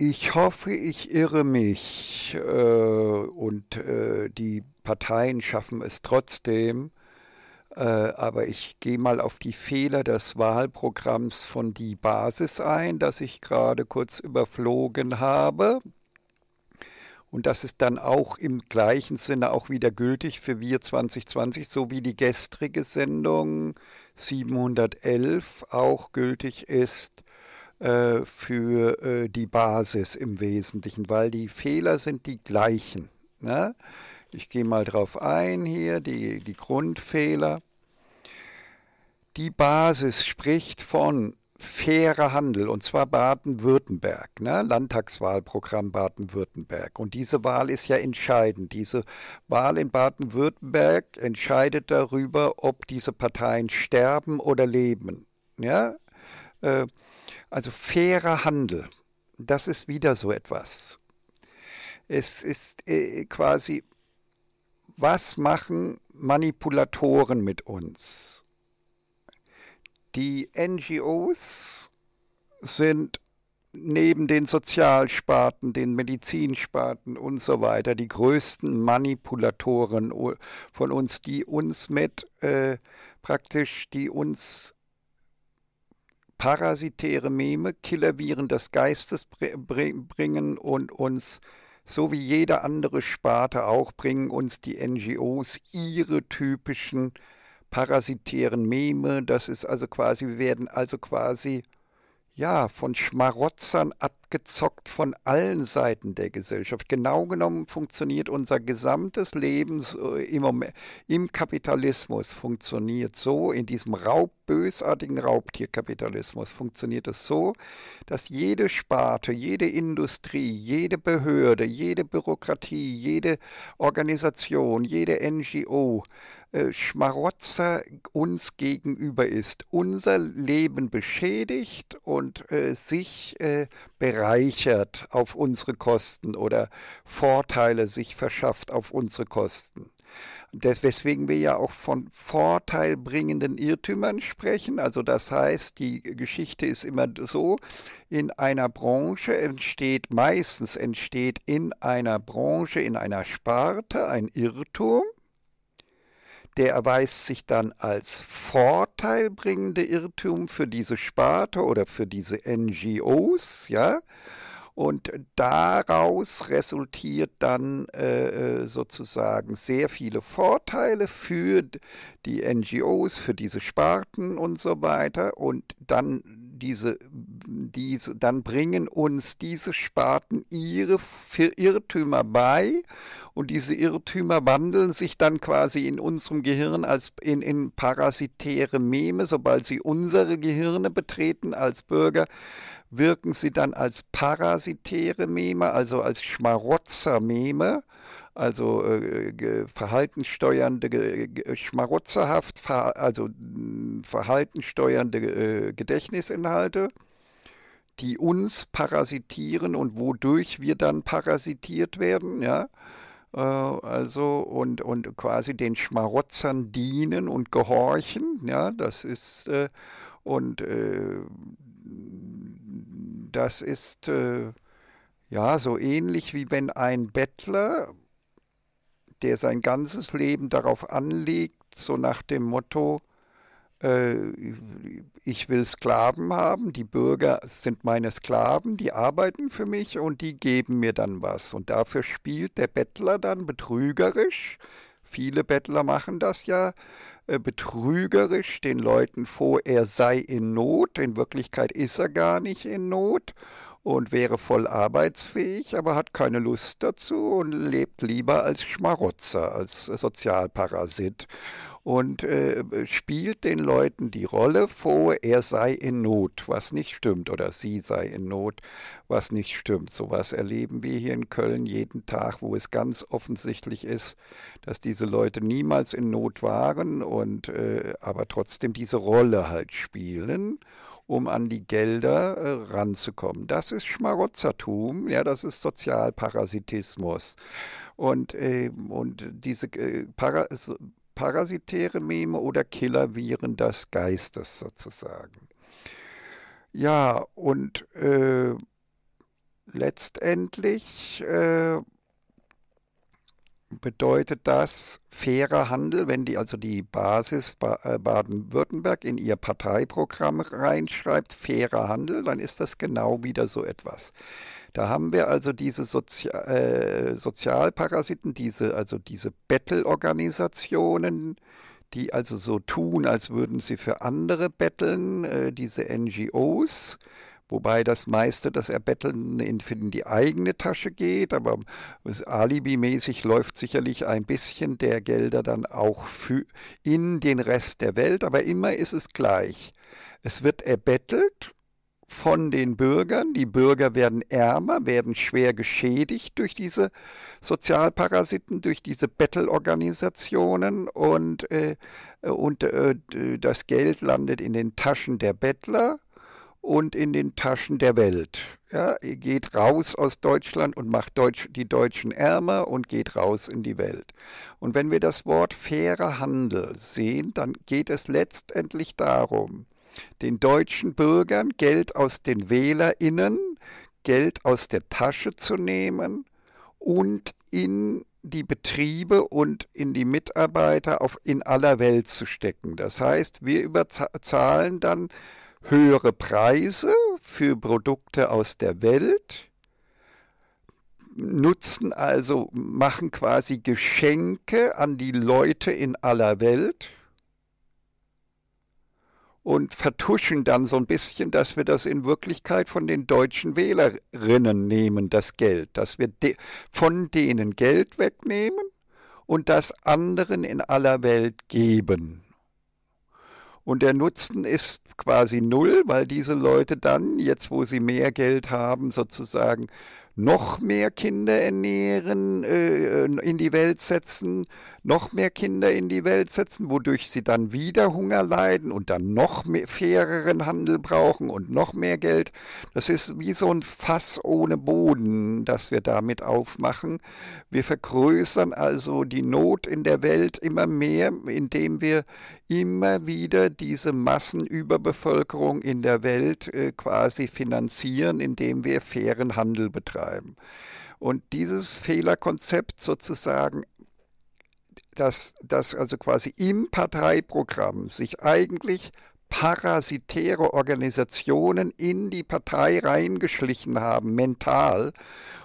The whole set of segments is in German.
Ich hoffe, ich irre mich äh, und äh, die Parteien schaffen es trotzdem. Äh, aber ich gehe mal auf die Fehler des Wahlprogramms von die Basis ein, das ich gerade kurz überflogen habe. Und das ist dann auch im gleichen Sinne auch wieder gültig für Wir 2020, so wie die gestrige Sendung 711 auch gültig ist äh, für äh, die Basis im Wesentlichen, weil die Fehler sind die gleichen. Ne? Ich gehe mal drauf ein hier, die, die Grundfehler. Die Basis spricht von fairer Handel, und zwar Baden-Württemberg, ne? Landtagswahlprogramm Baden-Württemberg. Und diese Wahl ist ja entscheidend. Diese Wahl in Baden-Württemberg entscheidet darüber, ob diese Parteien sterben oder leben. Ja? Äh, also fairer Handel, das ist wieder so etwas. Es ist äh, quasi, was machen Manipulatoren mit uns? Die NGOs sind neben den Sozialsparten, den Medizinsparten und so weiter die größten Manipulatoren von uns, die uns mit äh, praktisch, die uns parasitäre Meme, Killerviren des Geistes bringen und uns, so wie jeder andere Sparte auch, bringen uns die NGOs ihre typischen parasitären Meme. Das ist also quasi, wir werden also quasi ja, von Schmarotzern abgezockt von allen Seiten der Gesellschaft. Genau genommen funktioniert unser gesamtes Leben äh, im, im Kapitalismus, funktioniert so, in diesem Raub, bösartigen Raubtierkapitalismus funktioniert es so, dass jede Sparte, jede Industrie, jede Behörde, jede Bürokratie, jede Organisation, jede NGO, äh, Schmarotzer uns gegenüber ist, unser Leben beschädigt und äh, sich äh, bereichert auf unsere Kosten oder Vorteile sich verschafft auf unsere Kosten. Deswegen wir ja auch von vorteilbringenden Irrtümern sprechen. Also das heißt, die Geschichte ist immer so, in einer Branche entsteht, meistens entsteht in einer Branche, in einer Sparte ein Irrtum der erweist sich dann als vorteilbringende Irrtum für diese Sparte oder für diese NGOs, ja. Und daraus resultiert dann äh, äh, sozusagen sehr viele Vorteile für die NGOs, für diese Sparten und so weiter. Und dann diese, diese dann bringen uns diese Sparten ihre Irrtümer bei und diese Irrtümer wandeln sich dann quasi in unserem Gehirn als in, in parasitäre Meme, sobald sie unsere Gehirne betreten als Bürger wirken sie dann als parasitäre Meme, also als Schmarotzer-Meme, also äh, verhaltenssteuernde, schmarotzerhaft, ver also äh, verhaltenssteuernde äh, Gedächtnisinhalte, die uns parasitieren und wodurch wir dann parasitiert werden, ja. Äh, also und, und quasi den Schmarotzern dienen und gehorchen, ja, das ist äh, und äh, das ist äh, ja so ähnlich wie wenn ein Bettler, der sein ganzes Leben darauf anlegt, so nach dem Motto, äh, ich will Sklaven haben, die Bürger sind meine Sklaven, die arbeiten für mich und die geben mir dann was. Und dafür spielt der Bettler dann betrügerisch. Viele Bettler machen das ja, äh, betrügerisch den Leuten vor, er sei in Not. In Wirklichkeit ist er gar nicht in Not und wäre voll arbeitsfähig, aber hat keine Lust dazu und lebt lieber als Schmarotzer, als Sozialparasit und äh, spielt den Leuten die Rolle vor, er sei in Not, was nicht stimmt, oder sie sei in Not, was nicht stimmt. So Sowas erleben wir hier in Köln jeden Tag, wo es ganz offensichtlich ist, dass diese Leute niemals in Not waren und äh, aber trotzdem diese Rolle halt spielen um an die Gelder äh, ranzukommen. Das ist Schmarotzertum, ja, das ist Sozialparasitismus. Und, äh, und diese äh, parasitäre Meme oder Killerviren des Geistes sozusagen. Ja, und äh, letztendlich äh, bedeutet das fairer Handel, wenn die also die Basis äh, Baden-Württemberg in ihr Parteiprogramm reinschreibt, fairer Handel, dann ist das genau wieder so etwas. Da haben wir also diese Sozi äh, Sozialparasiten, diese, also diese Bettelorganisationen, die also so tun, als würden sie für andere betteln, äh, diese NGOs, wobei das meiste das Erbetteln in, in die eigene Tasche geht, aber alibimäßig läuft sicherlich ein bisschen der Gelder dann auch für, in den Rest der Welt, aber immer ist es gleich. Es wird erbettelt von den Bürgern. Die Bürger werden ärmer, werden schwer geschädigt durch diese Sozialparasiten, durch diese Bettelorganisationen und, äh, und äh, das Geld landet in den Taschen der Bettler und in den Taschen der Welt. Ja, ihr geht raus aus Deutschland und macht Deutsch, die Deutschen ärmer und geht raus in die Welt. Und wenn wir das Wort fairer Handel sehen, dann geht es letztendlich darum, den deutschen Bürgern Geld aus den Wählerinnen, Geld aus der Tasche zu nehmen und in die Betriebe und in die Mitarbeiter auf, in aller Welt zu stecken. Das heißt, wir überzahlen dann höhere Preise für Produkte aus der Welt, nutzen also, machen quasi Geschenke an die Leute in aller Welt und vertuschen dann so ein bisschen, dass wir das in Wirklichkeit von den deutschen Wählerinnen nehmen, das Geld, dass wir de von denen Geld wegnehmen und das anderen in aller Welt geben. Und der Nutzen ist quasi null, weil diese Leute dann, jetzt wo sie mehr Geld haben, sozusagen noch mehr Kinder ernähren, äh, äh, in die Welt setzen, noch mehr Kinder in die Welt setzen, wodurch sie dann wieder Hunger leiden und dann noch mehr faireren Handel brauchen und noch mehr Geld. Das ist wie so ein Fass ohne Boden, das wir damit aufmachen. Wir vergrößern also die Not in der Welt immer mehr, indem wir immer wieder diese Massenüberbevölkerung in der Welt äh, quasi finanzieren, indem wir fairen Handel betreiben. Und dieses Fehlerkonzept sozusagen dass, dass also quasi im Parteiprogramm sich eigentlich parasitäre Organisationen in die Partei reingeschlichen haben, mental,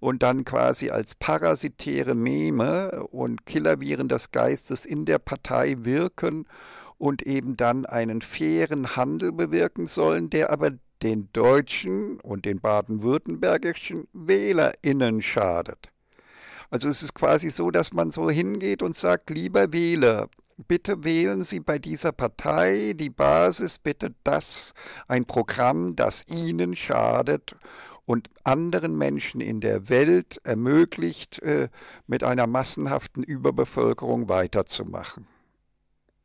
und dann quasi als parasitäre Meme und Killerviren des Geistes in der Partei wirken und eben dann einen fairen Handel bewirken sollen, der aber den deutschen und den baden-württembergischen Wählerinnen schadet. Also es ist quasi so, dass man so hingeht und sagt, lieber Wähler, bitte wählen Sie bei dieser Partei die Basis, bitte das, ein Programm, das Ihnen schadet und anderen Menschen in der Welt ermöglicht, äh, mit einer massenhaften Überbevölkerung weiterzumachen.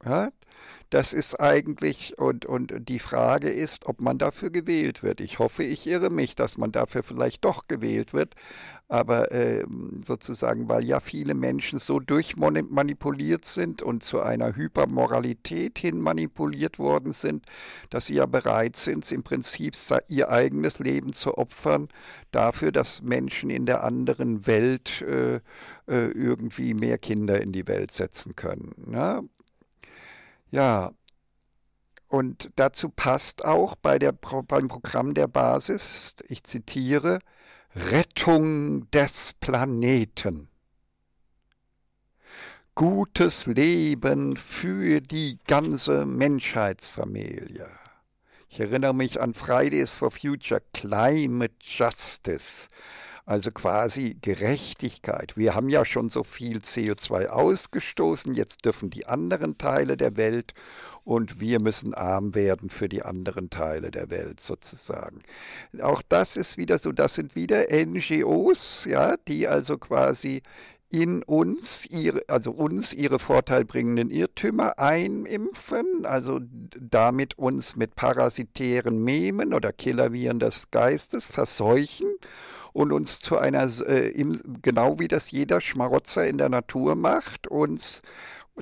Ja, das ist eigentlich, und, und die Frage ist, ob man dafür gewählt wird. Ich hoffe, ich irre mich, dass man dafür vielleicht doch gewählt wird. Aber äh, sozusagen, weil ja viele Menschen so durchmanipuliert sind und zu einer Hypermoralität hin manipuliert worden sind, dass sie ja bereit sind, im Prinzip ihr eigenes Leben zu opfern, dafür, dass Menschen in der anderen Welt äh, äh irgendwie mehr Kinder in die Welt setzen können. Ne? Ja, und dazu passt auch bei der, beim Programm der Basis, ich zitiere, Rettung des Planeten. Gutes Leben für die ganze Menschheitsfamilie. Ich erinnere mich an Fridays for Future, Climate Justice. Also quasi Gerechtigkeit. Wir haben ja schon so viel CO2 ausgestoßen, jetzt dürfen die anderen Teile der Welt und wir müssen arm werden für die anderen Teile der Welt sozusagen. Auch das ist wieder so, das sind wieder NGOs, ja, die also quasi in uns, ihre, also uns ihre vorteilbringenden Irrtümer einimpfen, also damit uns mit parasitären Memen oder Killerviren des Geistes verseuchen und uns zu einer, äh, genau wie das jeder Schmarotzer in der Natur macht, uns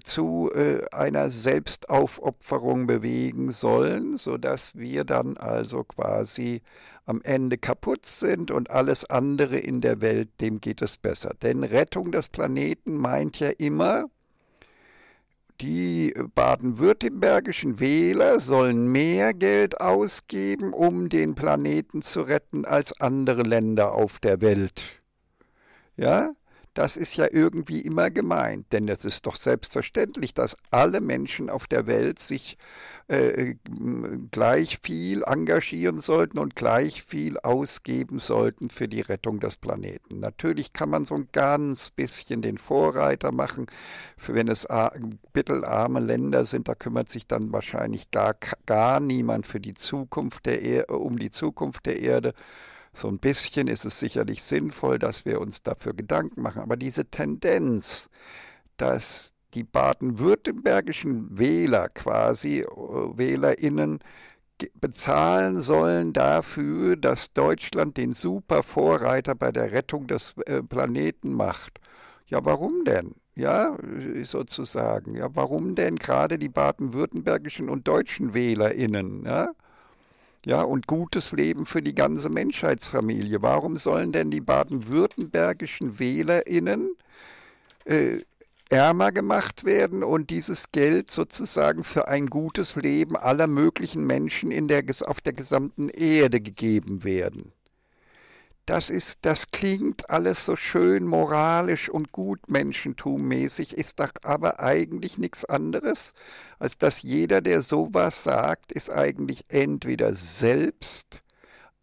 zu äh, einer Selbstaufopferung bewegen sollen, sodass wir dann also quasi am Ende kaputt sind und alles andere in der Welt, dem geht es besser. Denn Rettung des Planeten meint ja immer, die baden-württembergischen Wähler sollen mehr Geld ausgeben, um den Planeten zu retten, als andere Länder auf der Welt. Ja, das ist ja irgendwie immer gemeint, denn es ist doch selbstverständlich, dass alle Menschen auf der Welt sich äh, gleich viel engagieren sollten und gleich viel ausgeben sollten für die Rettung des Planeten. Natürlich kann man so ein ganz bisschen den Vorreiter machen, wenn es bittelarme Länder sind, da kümmert sich dann wahrscheinlich gar, gar niemand für die Zukunft der er um die Zukunft der Erde. So ein bisschen ist es sicherlich sinnvoll, dass wir uns dafür Gedanken machen. Aber diese Tendenz, dass die baden-württembergischen Wähler quasi, äh, Wählerinnen, bezahlen sollen dafür, dass Deutschland den super Vorreiter bei der Rettung des äh, Planeten macht. Ja, warum denn? Ja, äh, sozusagen. Ja, warum denn gerade die baden-württembergischen und deutschen WählerInnen? Ja? ja, und gutes Leben für die ganze Menschheitsfamilie. Warum sollen denn die baden-württembergischen WählerInnen äh, ärmer gemacht werden und dieses Geld sozusagen für ein gutes Leben aller möglichen Menschen in der, auf der gesamten Erde gegeben werden. Das ist, das klingt alles so schön moralisch und gut gutmenschentummäßig, ist doch aber eigentlich nichts anderes, als dass jeder, der sowas sagt, ist eigentlich entweder selbst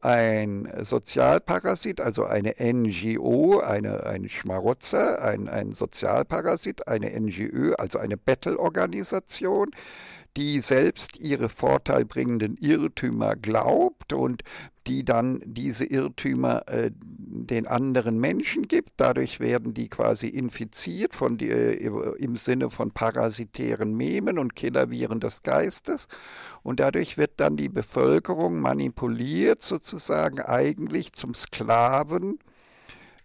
ein Sozialparasit, also eine NGO, eine, ein Schmarotzer, ein, ein Sozialparasit, eine NGÖ, also eine Battle-Organisation, die selbst ihre vorteilbringenden Irrtümer glaubt und die dann diese Irrtümer äh, den anderen Menschen gibt. Dadurch werden die quasi infiziert von die, äh, im Sinne von parasitären Memen und Killerviren des Geistes. Und dadurch wird dann die Bevölkerung manipuliert, sozusagen eigentlich zum Sklaven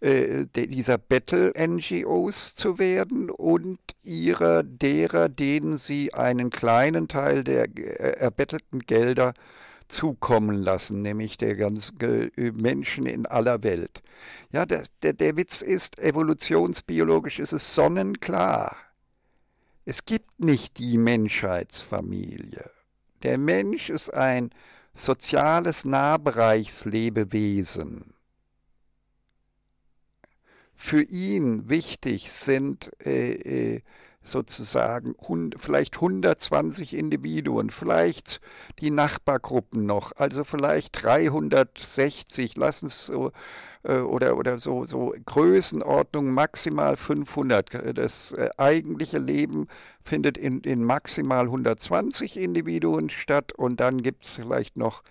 äh, dieser Battle-NGOs zu werden und ihrer, derer, denen sie einen kleinen Teil der äh, erbettelten Gelder zukommen lassen, nämlich der ganzen äh, Menschen in aller Welt. Ja, der, der, der Witz ist, evolutionsbiologisch ist es sonnenklar. Es gibt nicht die Menschheitsfamilie. Der Mensch ist ein soziales Nahbereichslebewesen für ihn wichtig sind äh, äh sozusagen vielleicht 120 Individuen, vielleicht die Nachbargruppen noch, also vielleicht 360, lassen es so äh, oder, oder so, so Größenordnung maximal 500. Das äh, eigentliche Leben findet in, in maximal 120 Individuen statt und dann gibt es vielleicht noch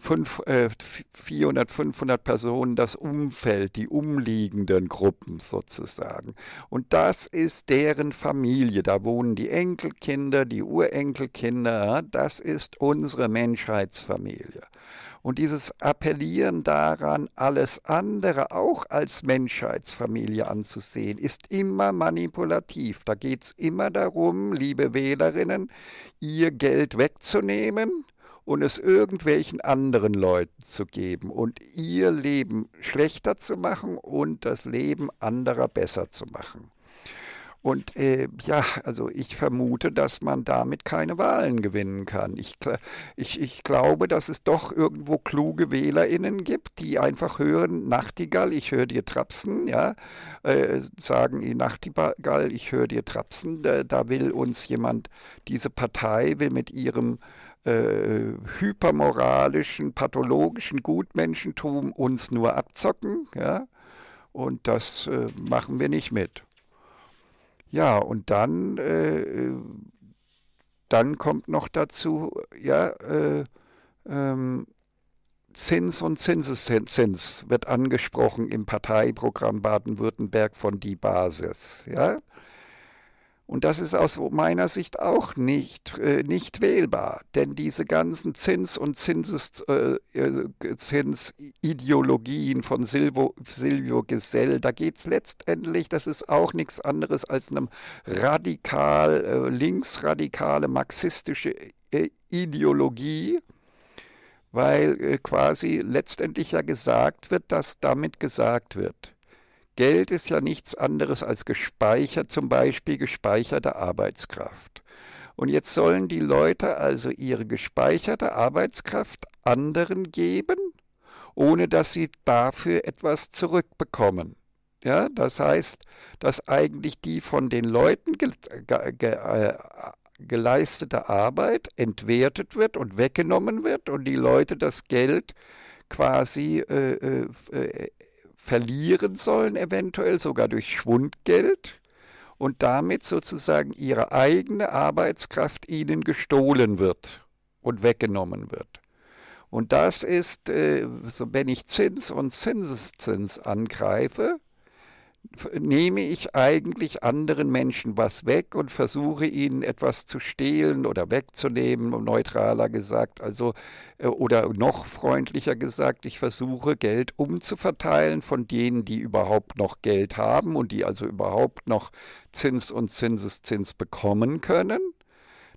5, äh, 400, 500 Personen das Umfeld, die umliegenden Gruppen sozusagen. Und das ist deren Familie. Da wohnen die Enkelkinder, die Urenkelkinder. Das ist unsere Menschheitsfamilie. Und dieses Appellieren daran, alles andere auch als Menschheitsfamilie anzusehen, ist immer manipulativ. Da geht es immer darum, liebe Wählerinnen, ihr Geld wegzunehmen – und es irgendwelchen anderen Leuten zu geben und ihr Leben schlechter zu machen und das Leben anderer besser zu machen. Und äh, ja, also ich vermute, dass man damit keine Wahlen gewinnen kann. Ich, ich, ich glaube, dass es doch irgendwo kluge WählerInnen gibt, die einfach hören, Nachtigall, ich höre dir Trapsen, ja, äh, sagen, Nachtigall, ich höre dir Trapsen, da, da will uns jemand, diese Partei will mit ihrem äh, hypermoralischen, pathologischen Gutmenschentum uns nur abzocken. Ja? Und das äh, machen wir nicht mit. Ja, und dann, äh, dann kommt noch dazu, ja, äh, ähm, Zins und Zinseszins wird angesprochen im Parteiprogramm Baden-Württemberg von Die Basis. Ja? Und das ist aus meiner Sicht auch nicht, äh, nicht wählbar, denn diese ganzen Zins- und Zinses, äh, äh Zinsideologien von Silvo, Silvio Gesell, da geht es letztendlich, das ist auch nichts anderes als eine radikal, äh, linksradikale marxistische äh, Ideologie, weil äh, quasi letztendlich ja gesagt wird, dass damit gesagt wird. Geld ist ja nichts anderes als gespeichert, zum Beispiel gespeicherte Arbeitskraft. Und jetzt sollen die Leute also ihre gespeicherte Arbeitskraft anderen geben, ohne dass sie dafür etwas zurückbekommen. Ja, das heißt, dass eigentlich die von den Leuten ge ge ge äh, geleistete Arbeit entwertet wird und weggenommen wird und die Leute das Geld quasi äh, äh, äh verlieren sollen, eventuell sogar durch Schwundgeld und damit sozusagen ihre eigene Arbeitskraft ihnen gestohlen wird und weggenommen wird. Und das ist, äh, wenn ich Zins und Zinseszins angreife, nehme ich eigentlich anderen Menschen was weg und versuche ihnen etwas zu stehlen oder wegzunehmen, neutraler gesagt, also äh, oder noch freundlicher gesagt, ich versuche Geld umzuverteilen von denen, die überhaupt noch Geld haben und die also überhaupt noch Zins und Zinseszins bekommen können.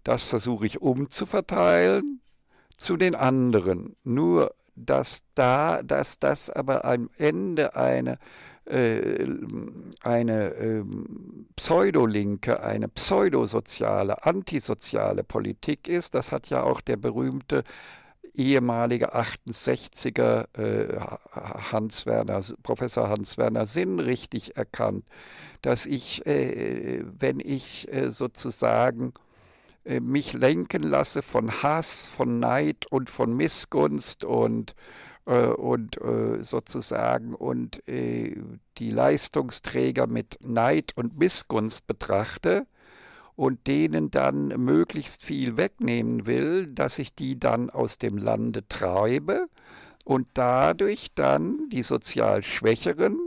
Das versuche ich umzuverteilen zu den anderen. Nur dass da, dass das aber am Ende eine äh, eine ähm, pseudolinke, eine pseudosoziale, antisoziale Politik ist. Das hat ja auch der berühmte ehemalige 68er äh, Hans Werner, Professor Hans-Werner Sinn richtig erkannt, dass ich, äh, wenn ich äh, sozusagen äh, mich lenken lasse von Hass, von Neid und von Missgunst und äh, und äh, sozusagen und äh, die Leistungsträger mit Neid und Missgunst betrachte und denen dann möglichst viel wegnehmen will, dass ich die dann aus dem Lande treibe und dadurch dann die sozial Schwächeren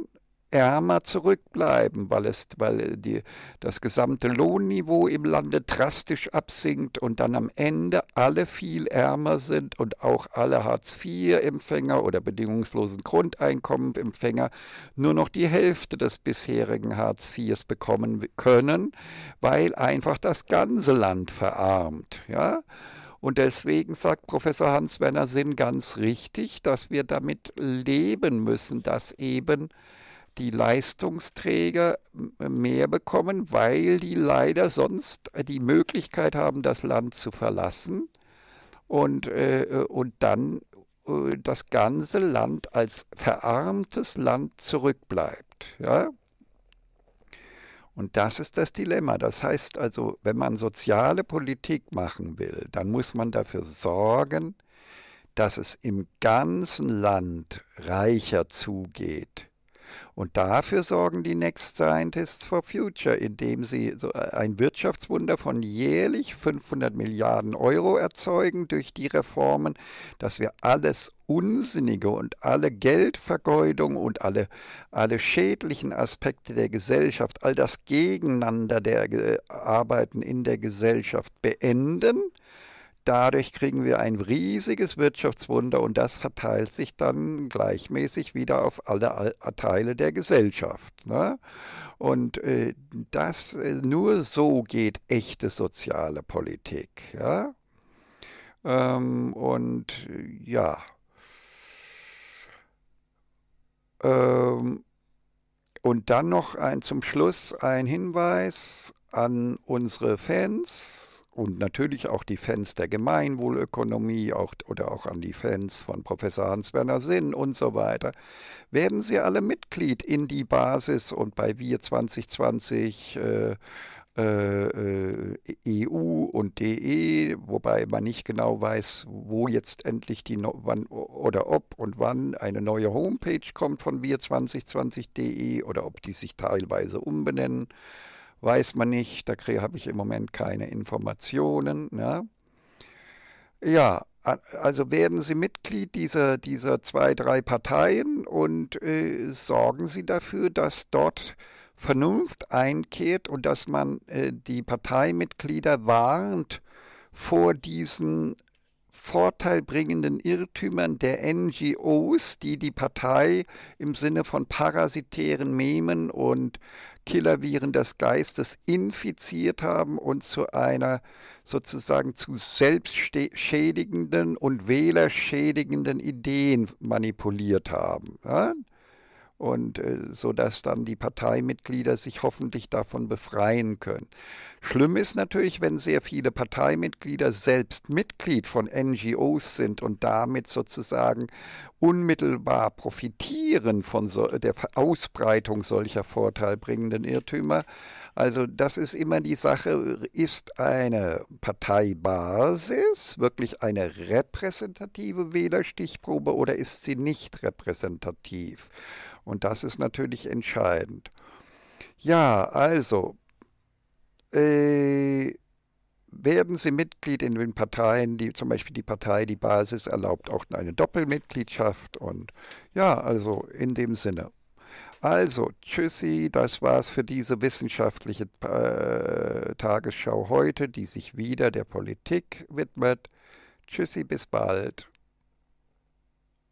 ärmer zurückbleiben, weil, es, weil die, das gesamte Lohnniveau im Lande drastisch absinkt und dann am Ende alle viel ärmer sind und auch alle Hartz-IV-Empfänger oder bedingungslosen Grundeinkommen-Empfänger nur noch die Hälfte des bisherigen Hartz-IVs bekommen können, weil einfach das ganze Land verarmt. Ja? Und deswegen sagt Professor Hans-Werner Sinn ganz richtig, dass wir damit leben müssen, dass eben die Leistungsträger mehr bekommen, weil die leider sonst äh, die Möglichkeit haben, das Land zu verlassen und, äh, äh, und dann äh, das ganze Land als verarmtes Land zurückbleibt. Ja? Und das ist das Dilemma. Das heißt also, wenn man soziale Politik machen will, dann muss man dafür sorgen, dass es im ganzen Land reicher zugeht und dafür sorgen die Next Scientists for Future, indem sie so äh, ein Wirtschaftswunder von jährlich 500 Milliarden Euro erzeugen durch die Reformen, dass wir alles Unsinnige und alle Geldvergeudung und alle, alle schädlichen Aspekte der Gesellschaft, all das Gegeneinander der Arbeiten in der Gesellschaft beenden Dadurch kriegen wir ein riesiges Wirtschaftswunder und das verteilt sich dann gleichmäßig wieder auf alle Teile der Gesellschaft. Ne? Und äh, das äh, nur so geht echte soziale Politik. Ja? Ähm, und äh, ja. Ähm, und dann noch ein zum Schluss ein Hinweis an unsere Fans und natürlich auch die Fans der Gemeinwohlökonomie auch, oder auch an die Fans von Professor Hans-Werner Sinn und so weiter, werden Sie alle Mitglied in die Basis und bei Wir 2020 äh, äh, äh EU und DE, wobei man nicht genau weiß, wo jetzt endlich die, no wann oder ob und wann eine neue Homepage kommt von Wir2020.de oder ob die sich teilweise umbenennen weiß man nicht, da habe ich im Moment keine Informationen. Ne? Ja, also werden Sie Mitglied dieser, dieser zwei, drei Parteien und äh, sorgen Sie dafür, dass dort Vernunft einkehrt und dass man äh, die Parteimitglieder warnt vor diesen vorteilbringenden Irrtümern der NGOs, die die Partei im Sinne von parasitären Memen und Killerviren des Geistes infiziert haben und zu einer sozusagen zu selbstschädigenden und wählerschädigenden Ideen manipuliert haben. Ja? und äh, so dass dann die Parteimitglieder sich hoffentlich davon befreien können. Schlimm ist natürlich, wenn sehr viele Parteimitglieder selbst Mitglied von NGOs sind und damit sozusagen unmittelbar profitieren von so, der Ausbreitung solcher vorteilbringenden Irrtümer. Also das ist immer die Sache, ist eine Parteibasis wirklich eine repräsentative Wählerstichprobe oder ist sie nicht repräsentativ? Und das ist natürlich entscheidend. Ja, also, äh, werden Sie Mitglied in den Parteien, die zum Beispiel die Partei, die Basis erlaubt auch eine Doppelmitgliedschaft und ja, also in dem Sinne. Also, tschüssi, das war's für diese wissenschaftliche äh, Tagesschau heute, die sich wieder der Politik widmet. Tschüssi, bis bald.